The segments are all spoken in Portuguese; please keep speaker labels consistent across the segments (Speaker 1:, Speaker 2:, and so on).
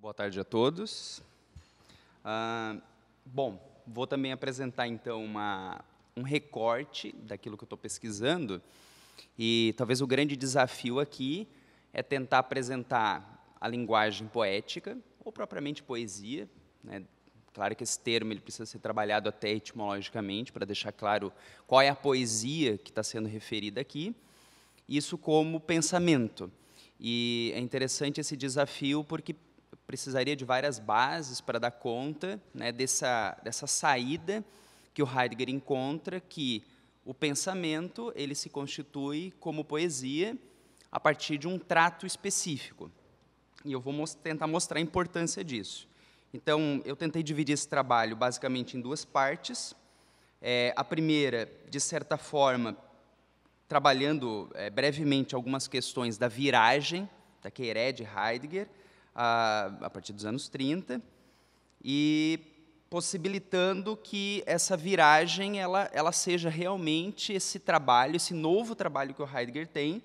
Speaker 1: Boa tarde a todos. Ah, bom, vou também apresentar então uma, um recorte daquilo que eu estou pesquisando. E talvez o grande desafio aqui é tentar apresentar a linguagem poética, ou propriamente poesia. Né? Claro que esse termo ele precisa ser trabalhado até etimologicamente, para deixar claro qual é a poesia que está sendo referida aqui. Isso como pensamento. E é interessante esse desafio porque precisaria de várias bases para dar conta né, dessa, dessa saída que o Heidegger encontra, que o pensamento ele se constitui como poesia a partir de um trato específico. E eu vou most tentar mostrar a importância disso. Então, eu tentei dividir esse trabalho basicamente em duas partes. É, a primeira, de certa forma, trabalhando é, brevemente algumas questões da viragem da Queiré de Heidegger, a, a partir dos anos 30 e possibilitando que essa viragem ela, ela seja realmente esse trabalho, esse novo trabalho que o Heidegger tem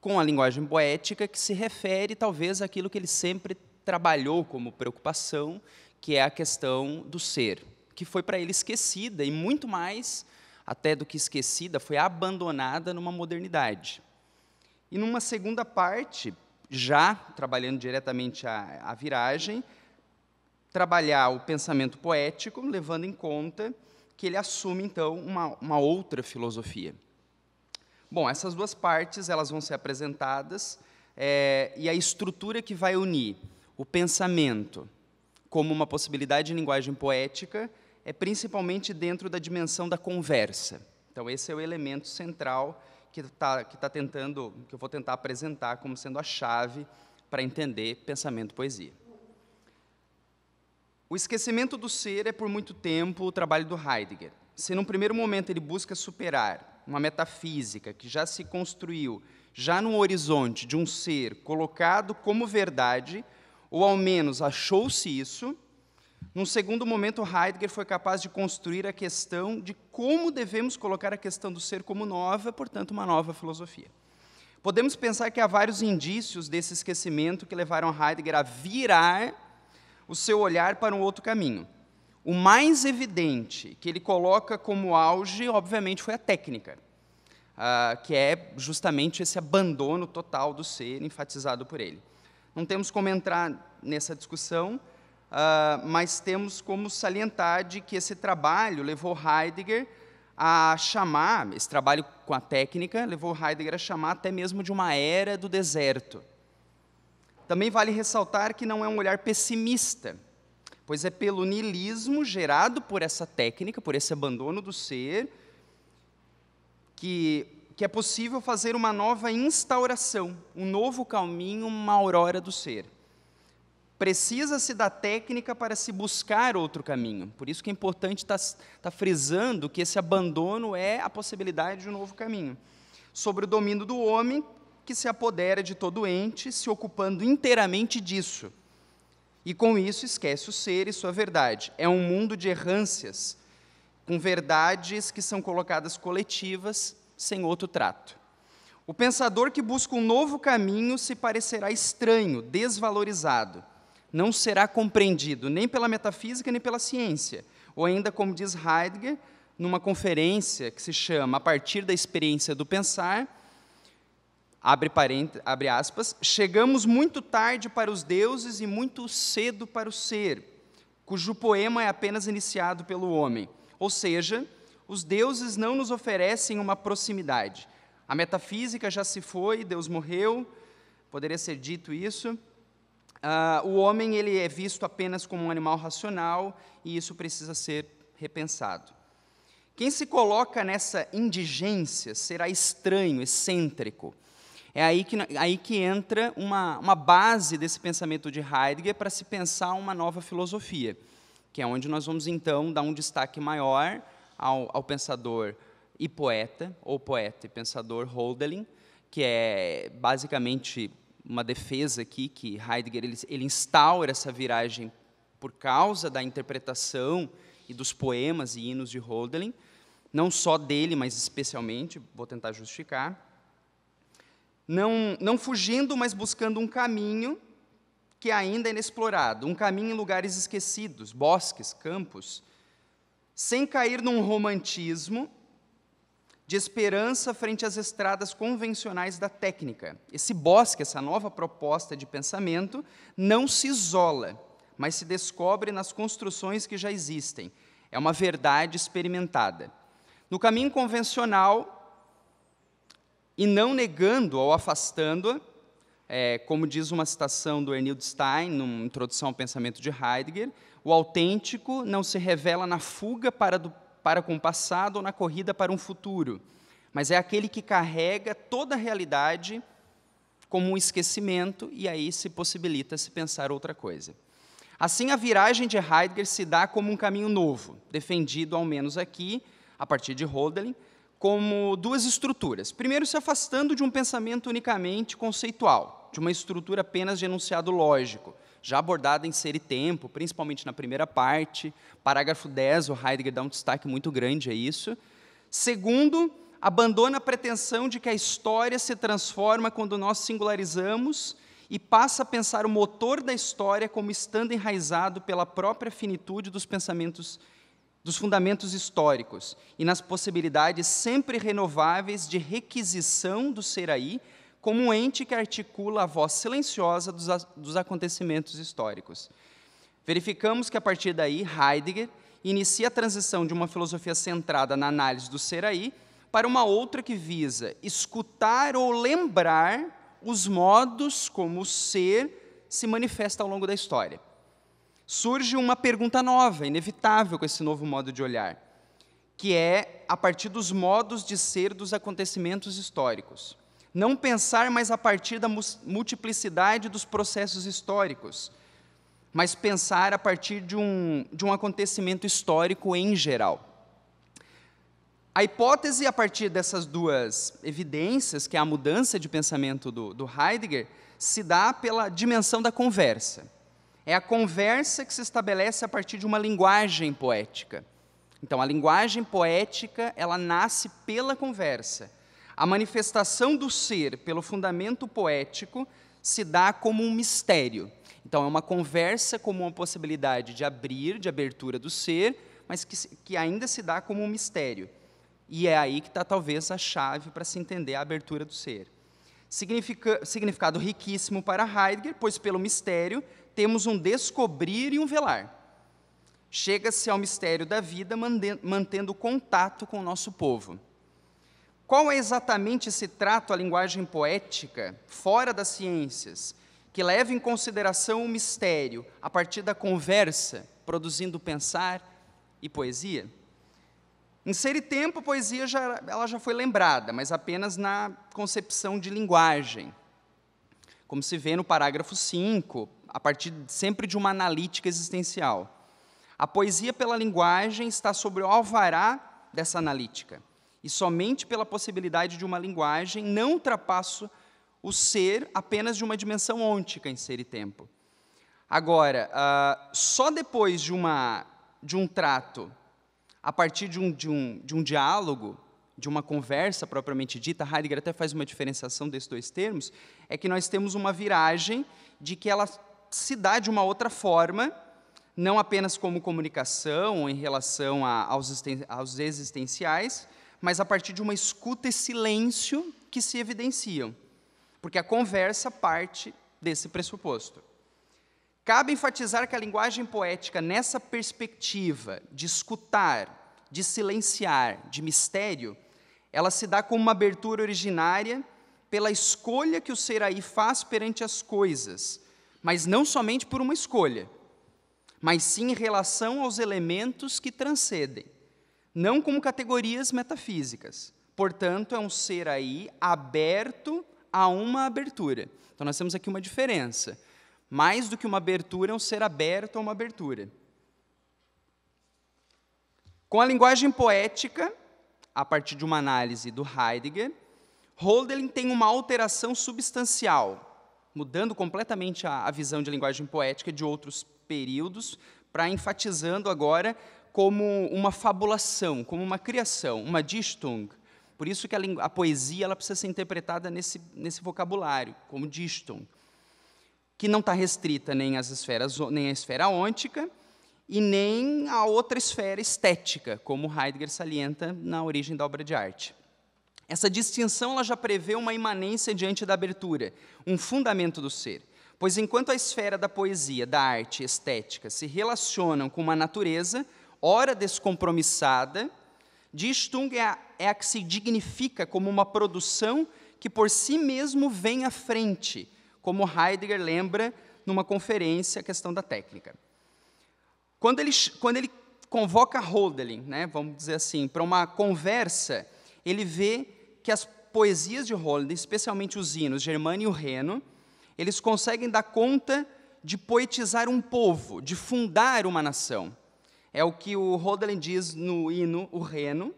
Speaker 1: com a linguagem poética que se refere talvez àquilo que ele sempre trabalhou como preocupação, que é a questão do ser, que foi para ele esquecida e muito mais até do que esquecida, foi abandonada numa modernidade. E numa segunda parte, já trabalhando diretamente a, a viragem, trabalhar o pensamento poético, levando em conta que ele assume, então, uma, uma outra filosofia. Bom, essas duas partes elas vão ser apresentadas é, e a estrutura que vai unir o pensamento como uma possibilidade de linguagem poética é principalmente dentro da dimensão da conversa. Então, esse é o elemento central que está que tá tentando, que eu vou tentar apresentar como sendo a chave para entender pensamento poesia. O esquecimento do ser é por muito tempo o trabalho do Heidegger. Se num primeiro momento ele busca superar uma metafísica que já se construiu, já no horizonte de um ser colocado como verdade, ou ao menos achou-se isso, num segundo momento, Heidegger foi capaz de construir a questão de como devemos colocar a questão do ser como nova, portanto, uma nova filosofia. Podemos pensar que há vários indícios desse esquecimento que levaram Heidegger a virar o seu olhar para um outro caminho. O mais evidente que ele coloca como auge, obviamente, foi a técnica, ah, que é justamente esse abandono total do ser enfatizado por ele. Não temos como entrar nessa discussão, ah, mas temos como salientar de que esse trabalho levou Heidegger a chamar, esse trabalho com a técnica levou Heidegger a chamar até mesmo de uma era do deserto. Também vale ressaltar que não é um olhar pessimista, pois é pelo niilismo gerado por essa técnica, por esse abandono do ser, que, que é possível fazer uma nova instauração, um novo caminho, uma aurora do ser. Precisa-se da técnica para se buscar outro caminho. Por isso que é importante estar tá, tá frisando que esse abandono é a possibilidade de um novo caminho. Sobre o domínio do homem, que se apodera de todo ente, se ocupando inteiramente disso. E com isso esquece o ser e sua verdade. É um mundo de errâncias, com verdades que são colocadas coletivas, sem outro trato. O pensador que busca um novo caminho se parecerá estranho, desvalorizado não será compreendido nem pela metafísica nem pela ciência. Ou ainda, como diz Heidegger, numa conferência que se chama A partir da experiência do pensar, abre, parente, abre aspas, chegamos muito tarde para os deuses e muito cedo para o ser, cujo poema é apenas iniciado pelo homem. Ou seja, os deuses não nos oferecem uma proximidade. A metafísica já se foi, Deus morreu, poderia ser dito isso, uh, o homem ele é visto apenas como um animal racional e isso precisa ser repensado. Quem se coloca nessa indigência será estranho, excêntrico. É aí que, aí que entra uma, uma base desse pensamento de Heidegger para se pensar uma nova filosofia, que é onde nós vamos então dar um destaque maior ao, ao pensador e poeta, ou poeta e pensador Hölderlin, que é basicamente uma defesa aqui que Heidegger ele, ele instaura essa viragem por causa da interpretação e dos poemas e hinos de Hölderlin, não só dele, mas especialmente, vou tentar justificar. Não, não fugindo, mas buscando um caminho que ainda é inexplorado, um caminho em lugares esquecidos, bosques, campos, sem cair num romantismo de esperança frente às estradas convencionais da técnica. Esse bosque, essa nova proposta de pensamento, não se isola, mas se descobre nas construções que já existem. É uma verdade experimentada. No caminho convencional, e não negando ou afastando, é, como diz uma citação do Ernild Stein, numa introdução ao pensamento de Heidegger, o autêntico não se revela na fuga para do para com o passado ou na corrida para um futuro, mas é aquele que carrega toda a realidade como um esquecimento e aí se possibilita se pensar outra coisa. Assim, a viragem de Heidegger se dá como um caminho novo, defendido ao menos aqui, a partir de Hölderlin, como duas estruturas. Primeiro, se afastando de um pensamento unicamente conceitual, de uma estrutura apenas de enunciado lógico, já abordada em Ser e Tempo, principalmente na primeira parte, parágrafo 10, o Heidegger dá um destaque muito grande a isso. Segundo, abandona a pretensão de que a história se transforma quando nós singularizamos e passa a pensar o motor da história como estando enraizado pela própria finitude dos pensamentos dos fundamentos históricos e nas possibilidades sempre renováveis de requisição do ser aí como um ente que articula a voz silenciosa dos, dos acontecimentos históricos. Verificamos que, a partir daí, Heidegger inicia a transição de uma filosofia centrada na análise do ser aí para uma outra que visa escutar ou lembrar os modos como o ser se manifesta ao longo da história. Surge uma pergunta nova, inevitável com esse novo modo de olhar, que é a partir dos modos de ser dos acontecimentos históricos não pensar mais a partir da multiplicidade dos processos históricos, mas pensar a partir de um, de um acontecimento histórico em geral. A hipótese, a partir dessas duas evidências, que é a mudança de pensamento do, do Heidegger, se dá pela dimensão da conversa. É a conversa que se estabelece a partir de uma linguagem poética. Então, a linguagem poética, ela nasce pela conversa a manifestação do ser pelo fundamento poético se dá como um mistério. Então, é uma conversa como uma possibilidade de abrir, de abertura do ser, mas que, que ainda se dá como um mistério. E é aí que está, talvez, a chave para se entender a abertura do ser. Significa, significado riquíssimo para Heidegger, pois, pelo mistério, temos um descobrir e um velar. Chega-se ao mistério da vida mantendo contato com o nosso povo. Qual é exatamente esse trato à linguagem poética, fora das ciências, que leva em consideração o mistério a partir da conversa, produzindo pensar e poesia? Em Ser e Tempo, poesia já, ela já foi lembrada, mas apenas na concepção de linguagem, como se vê no parágrafo 5, a partir sempre de uma analítica existencial. A poesia pela linguagem está sobre o alvará dessa analítica e somente pela possibilidade de uma linguagem, não ultrapasso o ser apenas de uma dimensão ôntica em ser e tempo. Agora, uh, só depois de, uma, de um trato, a partir de um, de, um, de um diálogo, de uma conversa propriamente dita, Heidegger até faz uma diferenciação desses dois termos, é que nós temos uma viragem de que ela se dá de uma outra forma, não apenas como comunicação em relação a, aos, aos existenciais, mas a partir de uma escuta e silêncio que se evidenciam, porque a conversa parte desse pressuposto. Cabe enfatizar que a linguagem poética, nessa perspectiva de escutar, de silenciar, de mistério, ela se dá como uma abertura originária pela escolha que o aí faz perante as coisas, mas não somente por uma escolha, mas sim em relação aos elementos que transcendem não como categorias metafísicas. Portanto, é um ser aí aberto a uma abertura. Então, nós temos aqui uma diferença. Mais do que uma abertura, é um ser aberto a uma abertura. Com a linguagem poética, a partir de uma análise do Heidegger, Hölderlin tem uma alteração substancial, mudando completamente a, a visão de linguagem poética de outros períodos, para enfatizando agora como uma fabulação, como uma criação, uma dichtung. Por isso que a, a poesia ela precisa ser interpretada nesse, nesse vocabulário, como dichtung, que não está restrita nem às esferas, nem à esfera ôntica e nem à outra esfera estética, como Heidegger salienta na origem da obra de arte. Essa distinção ela já prevê uma imanência diante da abertura, um fundamento do ser. Pois enquanto a esfera da poesia, da arte, estética se relacionam com uma natureza, hora descompromissada, de Stung é a, é a que se dignifica como uma produção que por si mesmo vem à frente, como Heidegger lembra numa conferência a questão da técnica. Quando ele, quando ele convoca Hölderlin, né, vamos dizer assim, para uma conversa, ele vê que as poesias de Hölderlin, especialmente os hinos Germano e o Reno, eles conseguem dar conta de poetizar um povo, de fundar uma nação. É o que o Rodelin diz no hino O Reno.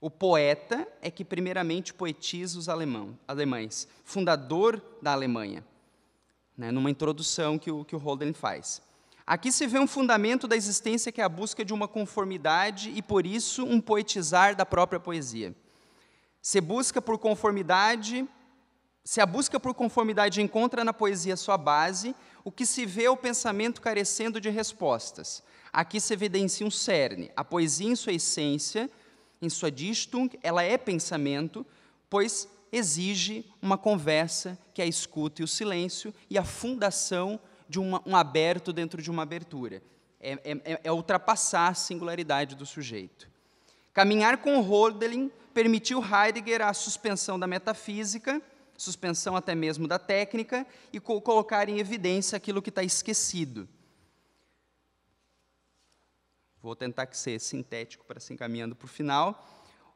Speaker 1: O poeta é que primeiramente poetiza os alemão, alemães, fundador da Alemanha, né, numa introdução que o, que o faz. Aqui se vê um fundamento da existência que é a busca de uma conformidade e, por isso, um poetizar da própria poesia. Se busca por conformidade, se a busca por conformidade encontra na poesia sua base, o que se vê é o pensamento carecendo de respostas, Aqui se evidencia um cerne. A poesia, em sua essência, em sua Dichtung, ela é pensamento, pois exige uma conversa que é a escuta e o silêncio e a fundação de uma, um aberto dentro de uma abertura. É, é, é, é ultrapassar a singularidade do sujeito. Caminhar com Hölderlin permitiu Heidegger a suspensão da metafísica, suspensão até mesmo da técnica, e co colocar em evidência aquilo que está esquecido. Vou tentar que ser sintético para se encaminhando para o final.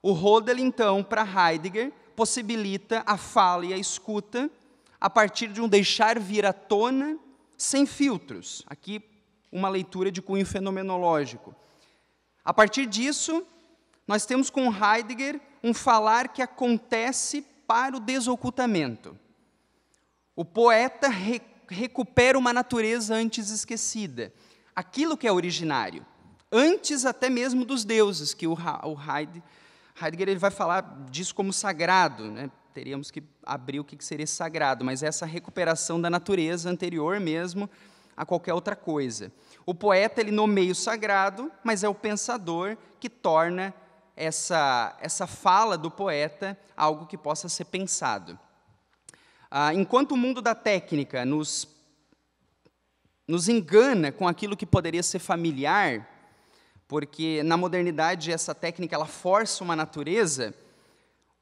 Speaker 1: O Hodel, então, para Heidegger, possibilita a fala e a escuta a partir de um deixar vir à tona sem filtros. Aqui, uma leitura de cunho fenomenológico. A partir disso, nós temos com Heidegger um falar que acontece para o desocultamento. O poeta re recupera uma natureza antes esquecida, aquilo que é originário antes até mesmo dos deuses, que o, Heide, Heidegger ele vai falar disso como sagrado, né? teríamos que abrir o que seria sagrado, mas essa recuperação da natureza anterior mesmo a qualquer outra coisa. O poeta ele nomeia o sagrado, mas é o pensador que torna essa, essa fala do poeta algo que possa ser pensado. Ah, enquanto o mundo da técnica nos, nos engana com aquilo que poderia ser familiar, porque na modernidade essa técnica ela força uma natureza,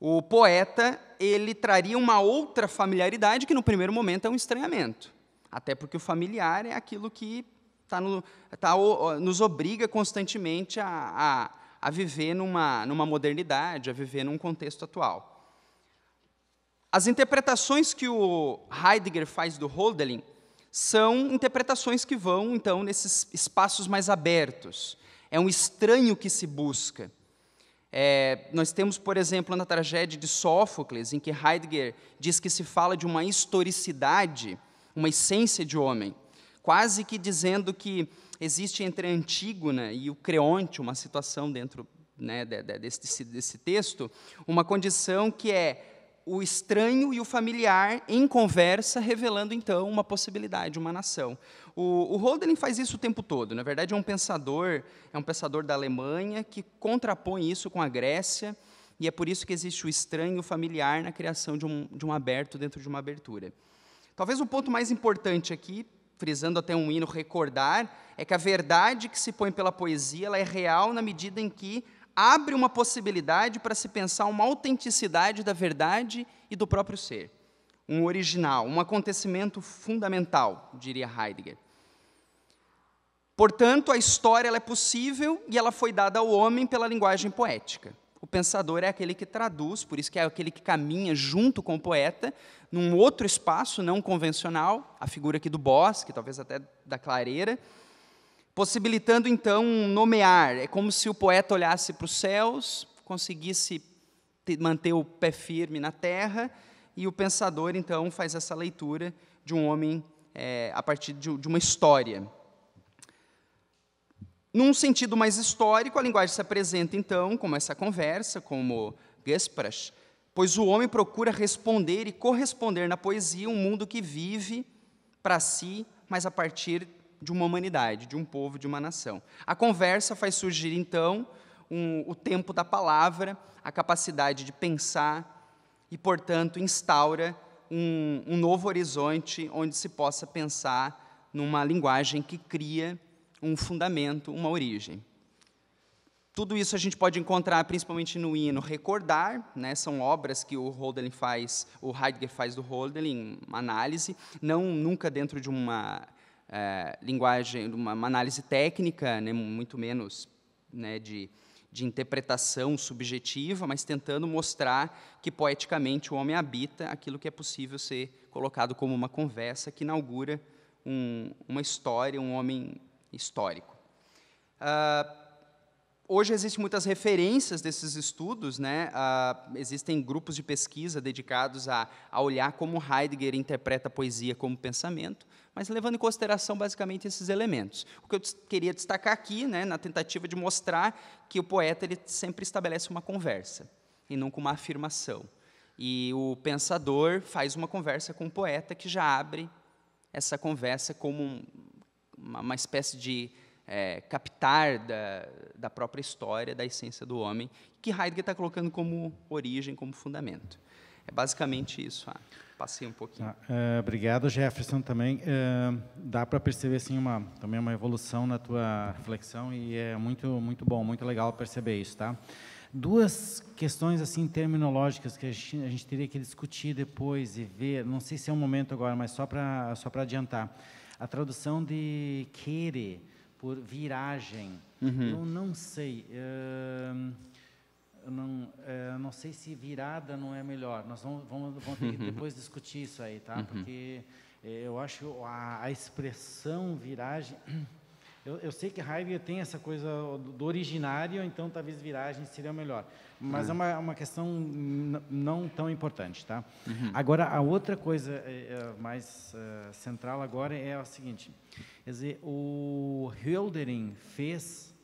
Speaker 1: o poeta ele traria uma outra familiaridade que no primeiro momento é um estranhamento. Até porque o familiar é aquilo que tá no, tá, nos obriga constantemente a, a, a viver numa, numa modernidade, a viver num contexto atual. As interpretações que o Heidegger faz do Hölderlin são interpretações que vão, então, nesses espaços mais abertos, é um estranho que se busca. É, nós temos, por exemplo, na tragédia de Sófocles, em que Heidegger diz que se fala de uma historicidade, uma essência de homem, quase que dizendo que existe entre Antígona e o Creonte, uma situação dentro né, desse, desse texto, uma condição que é o estranho e o familiar em conversa, revelando então uma possibilidade, uma nação. O, o Holden faz isso o tempo todo. Na verdade, é um pensador, é um pensador da Alemanha que contrapõe isso com a Grécia, e é por isso que existe o estranho e o familiar na criação de um, de um aberto dentro de uma abertura. Talvez o ponto mais importante aqui, frisando até um hino recordar, é que a verdade que se põe pela poesia ela é real na medida em que abre uma possibilidade para se pensar uma autenticidade da verdade e do próprio ser, um original, um acontecimento fundamental, diria Heidegger. Portanto, a história é possível e ela foi dada ao homem pela linguagem poética. O pensador é aquele que traduz, por isso que é aquele que caminha junto com o poeta num outro espaço não convencional, a figura aqui do bosque, talvez até da clareira, possibilitando então nomear. É como se o poeta olhasse para os céus, conseguisse manter o pé firme na terra, e o pensador então faz essa leitura de um homem é, a partir de, de uma história. Num sentido mais histórico, a linguagem se apresenta então como essa conversa, como gespräch pois o homem procura responder e corresponder na poesia um mundo que vive para si, mas a partir de uma humanidade, de um povo, de uma nação. A conversa faz surgir, então, um, o tempo da palavra, a capacidade de pensar e, portanto, instaura um, um novo horizonte onde se possa pensar numa linguagem que cria um fundamento, uma origem. Tudo isso a gente pode encontrar principalmente no hino Recordar, né? são obras que o Holderlin faz, o Heidegger faz do Holderlin, uma análise, não nunca dentro de uma é, linguagem, uma, uma, análise técnica, né, muito menos né, de, de interpretação subjetiva, mas tentando mostrar que poeticamente o homem habita aquilo que é possível ser colocado como uma conversa que inaugura um, uma história, um homem histórico. Uh, Hoje existem muitas referências desses estudos, né? Uh, existem grupos de pesquisa dedicados a, a, olhar como Heidegger interpreta a poesia como pensamento, mas levando em consideração basicamente esses elementos. O que eu queria destacar aqui, né, na tentativa de mostrar que o poeta ele sempre estabelece uma conversa e nunca uma afirmação. E o pensador faz uma conversa com o poeta que já abre essa conversa como um, uma, uma, espécie de é, captar da, da própria história, da essência do homem, que Heidegger está colocando como origem, como fundamento. É basicamente isso. Ah, passei um pouquinho. Ah,
Speaker 2: é, obrigado, Jefferson, também. É, dá para perceber assim uma também uma evolução na tua reflexão e é muito muito bom, muito legal perceber isso, tá? duas questões assim terminológicas que a gente, a gente, teria que discutir depois e ver. Não sei se é o um momento agora, mas só para só para adiantar. A tradução de querer por viragem, uhum. eu não sei. Uh, não, é, não sei se virada não é melhor. Nós vamos, vamos, vamos ter que uhum. depois discutir isso aí, tá? Uhum. Porque é, eu acho a, a expressão viragem. Eu, eu, sei que Heidegger tem essa coisa do originário, então talvez viragem seria melhor. Mas é uhum. é uma, uma questão não tão importante, tá? Uhum. Agora, a outra coisa é, é, mais é, central agora é a seguinte. Quer dizer, o Hölderlin fez,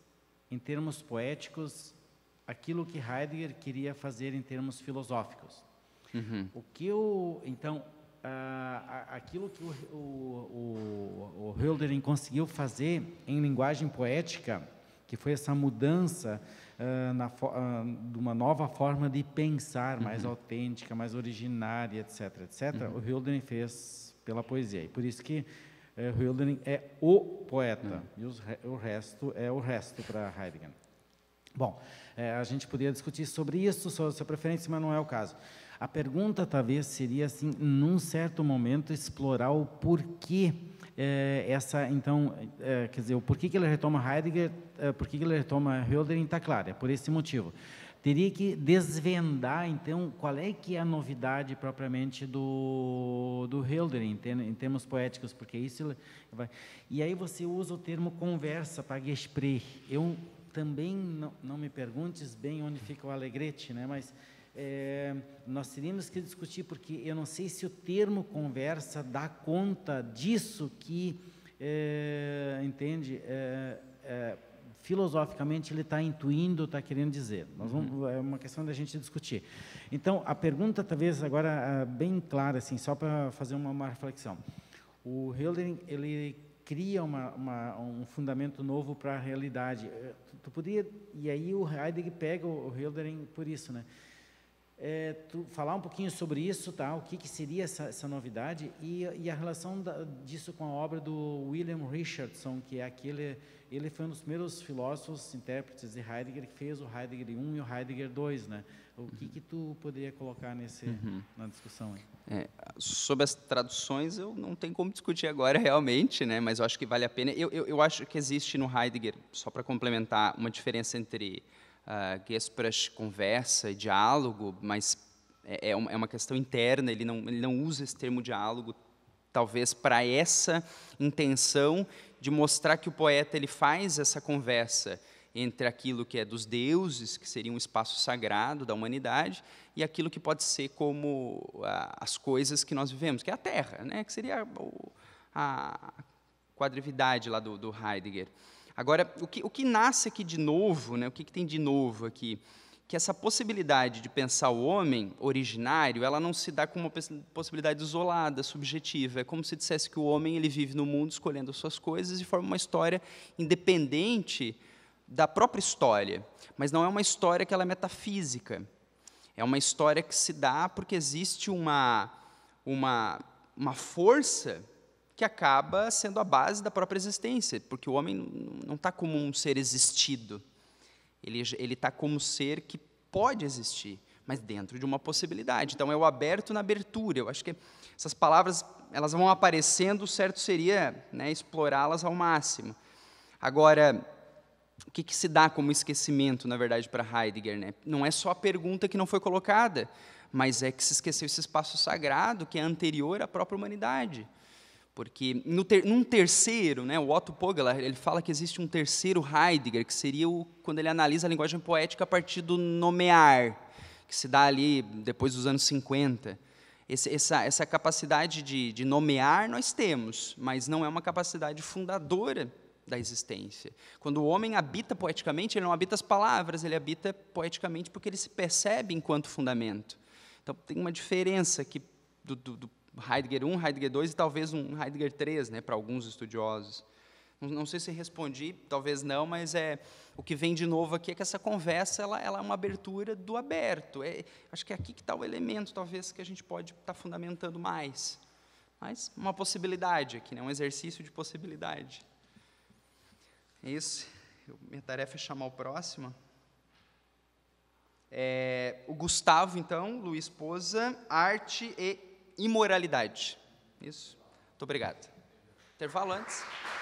Speaker 2: em termos poéticos, aquilo que Heidegger queria fazer em termos filosóficos. Uhum. O que o então aquilo que o, o, o, o conseguiu fazer em linguagem poética, que foi essa mudança ah, na, ah, de uma nova forma de pensar, mais uhum. autêntica, mais originária, etc, etc. Uhum. O Hölderlin fez pela poesia e por isso que eh, é o poeta uhum. e os, o resto é o resto para Heidegger. Bom, é, a gente poderia discutir sobre isso, sobre a sua preferência, mas não é o caso. A pergunta talvez seria assim, num certo momento explorar o porquê é, essa, então, é, quer dizer, o porquê que ele retoma Heidegger, é, porquê que ele retoma Hölderlin está claro, é por esse motivo. Teria que desvendar, então, qual é que é a novidade propriamente do, do Hölderlin, em termos poéticos, porque isso... Vai, e aí você usa o termo conversa para Gespräch. Eu também, não, não me perguntes bem onde fica o alegrete, né? mas é, nós teríamos que discutir, porque eu não sei se o termo conversa dá conta disso que, é, entende, é, é filosoficamente ele está intuindo, está querendo dizer. Vamos, uhum. é uma questão da gente discutir. Então, a pergunta, talvez agora ah, bem clara, assim, só para fazer uma, uma reflexão. O Hildering, ele cria uma, uma, um fundamento novo para a realidade. Eh, tu, tu podia, e aí o Heidegger pega o, o Hildering por isso, né? é, tu, falar um pouquinho sobre isso, tá? o que, que seria essa, essa novidade e, e, a relação da, disso com a obra do William Richardson, que é aquele, ele foi um dos primeiros filósofos, intérpretes de Heidegger, que fez o Heidegger 1 e o Heidegger 2. Né? O que, uhum. que tu poderia colocar nesse, uhum. na discussão?
Speaker 1: É, sobre as traduções, eu não tenho como discutir agora realmente, né? mas eu acho que vale a pena. Eu, eu, eu acho que existe no Heidegger, só para complementar, uma diferença entre uh, ah, Gesprach é conversa e diálogo, mas é, é, é, uma questão interna, ele não, ele não usa esse termo diálogo, talvez para essa intenção de mostrar que o poeta ele faz essa conversa entre aquilo que é dos deuses, que seria um espaço sagrado da humanidade, e aquilo que pode ser como ah, as coisas que nós vivemos, que é a Terra, né? que seria a, a quadrividade lá do, do Heidegger. Agora, o que, o que nasce aqui de novo, né, o que, que tem de novo aqui? Que essa possibilidade de pensar o homem originário, ela não se dá como uma possibilidade isolada, subjetiva. É como se dissesse que o homem ele vive no mundo escolhendo as suas coisas e forma uma história independente da própria história. Mas não é uma história que ela é metafísica. É uma história que se dá porque existe uma, uma, uma força que acaba sendo a base da própria existência, porque o homem não está como um ser existido, ele está como um ser que pode existir, mas dentro de uma possibilidade. Então, é o aberto na abertura. Eu acho que essas palavras elas vão aparecendo, o certo seria né, explorá-las ao máximo. Agora, o que, que, se dá como esquecimento, na verdade, para Heidegger? Né? Não é só a pergunta que não foi colocada, mas é que se esqueceu esse espaço sagrado que é anterior à própria humanidade. Porque no ter, num terceiro, né, o Otto Pogler, ele fala que existe um terceiro Heidegger, que seria o, quando ele analisa a linguagem poética a partir do nomear, que se dá ali depois dos anos 50. Esse, essa, essa capacidade de, de nomear nós temos, mas não é uma capacidade fundadora da existência. Quando o homem habita poeticamente, ele não habita as palavras, ele habita poeticamente porque ele se percebe enquanto fundamento. Então tem uma diferença aqui do, do, do Heidegger 1, Heidegger 2 e talvez um Heidegger 3, né, para alguns estudiosos. Não, não sei se respondi, talvez não, mas é o que vem de novo aqui é que essa conversa ela, ela é uma abertura do aberto. É, acho que é aqui que está o elemento, talvez, que a gente pode estar tá fundamentando mais. Mas uma possibilidade aqui, né, um exercício de possibilidade. É isso. Eu, minha tarefa é chamar o próximo. É, o Gustavo, então, Luiz Poza, arte e imoralidade. Isso. Muito obrigado. Intervalo antes.